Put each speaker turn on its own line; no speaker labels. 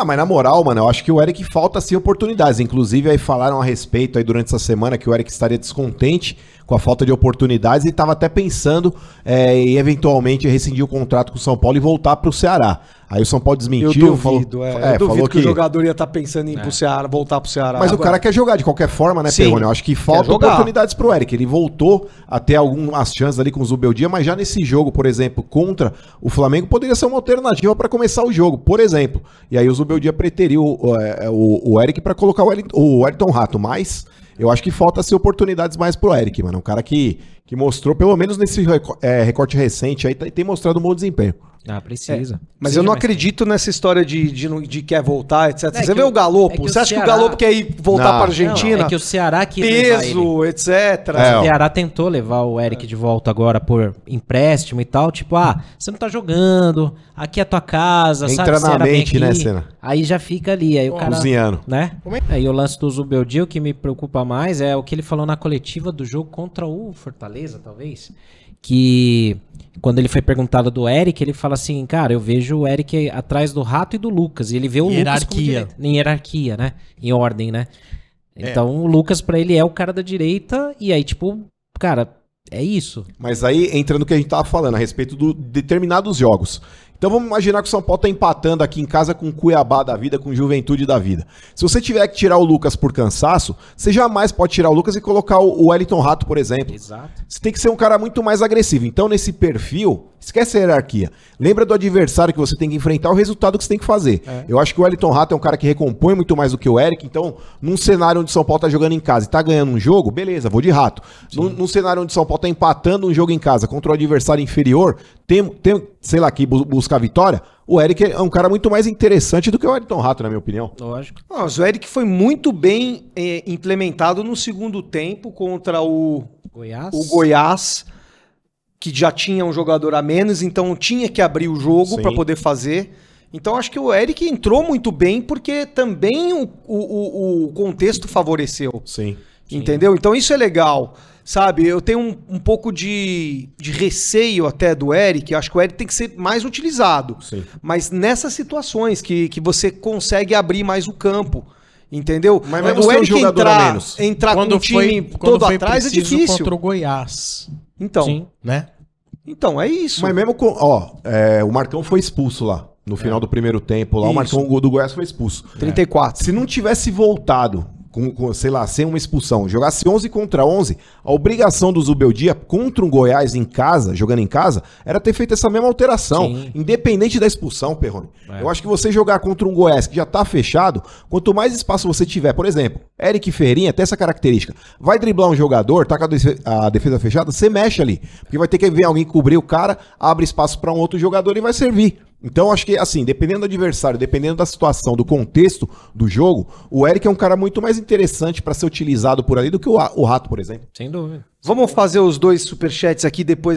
Ah, mas na moral, mano, eu acho que o Eric falta sim oportunidades. Inclusive, aí falaram a respeito aí durante essa semana que o Eric estaria descontente com a falta de oportunidades e estava até pensando é, em eventualmente rescindir o contrato com o São Paulo e voltar para o Ceará. Aí o São Paulo desmentiu. Eu duvido, falou, é. é eu duvido falou que, que, o
jogador ia estar tá pensando em é. pro Ceará, voltar pro Ceará. Mas agora. o cara quer
jogar de qualquer forma, né, Perrone? Eu acho que falta oportunidades pro Eric. Ele voltou a ter algumas chances ali com o Zubeldia, mas já nesse jogo, por exemplo, contra o Flamengo, poderia ser uma alternativa para começar o jogo, por exemplo. E aí o Zubeldia preteriu o, é, é, o, o Eric para colocar o Wellington, o Wellington Rato, mas eu acho que falta ser oportunidades mais pro Eric, mano. Um cara que, que mostrou, pelo menos nesse é, recorte recente, aí tá, tem mostrado um bom desempenho.
Ah, precisa. É, mas precisa eu
não acredito tempo. nessa história de, de, de quer voltar, etc. É, Você vê o, o Galopo. É Você o acha Ceará... que o Galopo quer ir voltar para a Argentina? Não, é que o Ceará que Peso,
etc. É, o Ceará tentou levar o Eric de volta agora por empréstimo e tal. Tipo, ah, você não tá jogando, aqui é a tua casa, Entra sabe? na mente, né, Cena? Aí já fica ali, aí o cara... Cozinhando. Né? É? Aí o lance do o que me preocupa mais, é o que ele falou na coletiva do jogo contra o Fortaleza Fortaleza, talvez, que quando ele foi perguntado do Eric, ele fala assim, cara, eu vejo o Eric atrás do Rato e do Lucas, e ele vê o hierarquia. Lucas em hierarquia, né? Em ordem, né? É. Então é. o Lucas para ele é o cara da direita e aí tipo, cara, é isso.
Mas aí entra no que a gente tava falando a respeito de determinados jogos. Então vamos imaginar que o São Paulo está empatando aqui em casa com o Cuiabá da vida, com Juventude da vida. Se você tiver que tirar o Lucas por cansaço, você jamais pode tirar o Lucas e colocar o Wellington Rato, por exemplo. Exato. Você tem que ser um cara muito mais agressivo. Então, nesse perfil, Esquece a hierarquia. Lembra do adversário que você tem que enfrentar, o resultado que você tem que fazer. É. Eu acho que o Wellington Rato é um cara que recompõe muito mais do que o Eric. Então, num cenário onde São Paulo tá jogando em casa e tá ganhando um jogo, beleza, vou de rato. Num, num, cenário onde São Paulo tá empatando um jogo em casa contra o um adversário inferior, tem, tem sei lá, que buscar vitória, o Eric é um cara muito mais interessante do que o Wellington Rato, na minha opinião. Lógico.
Mas o Eric foi muito bem é, implementado no segundo tempo contra o Goiás. O Goiás que já tinha um jogador a menos, então tinha que abrir o jogo para poder fazer. Então acho que o Eric entrou muito bem porque também o, o, o contexto favoreceu. Sim. Entendeu? Então isso é legal. Sabe, eu tenho um, um pouco de, de, receio até do Eric. Acho que o Eric tem que ser mais utilizado. Sim. Mas nessas situações que, que você consegue abrir mais o campo. Entendeu? Mas, mas o Eric um entrar, entrar quando com o time foi, todo atrás é difícil. contra o Goiás. Então. Sim. Né? Então, é isso. Mas
mesmo com. Ó, é, o Marcão foi expulso lá. No final é. do primeiro tempo lá, o Marcão do Goiás foi expulso. 34. Se não tivesse voltado com, com, sei lá, sem uma expulsão, jogasse 11 contra 11, a obrigação do Zubeldia contra um Goiás em casa, jogando em casa, era ter feito essa mesma alteração, Sim. independente da expulsão, Perrone. É. Eu acho que você jogar contra um Goiás que já tá fechado, quanto mais espaço você tiver, por exemplo, Eric Ferrinha tem essa característica, vai driblar um jogador, tá com a defesa fechada, você mexe ali, porque vai ter que ver alguém cobrir o cara, abre espaço para um outro jogador e vai servir. Então, acho que, assim, dependendo do adversário, dependendo da situação, do contexto do jogo, o Eric é um cara muito mais interessante para ser utilizado por ali do que o, o Rato, por exemplo. Sem dúvida. Vamos fazer os dois superchats aqui, depois a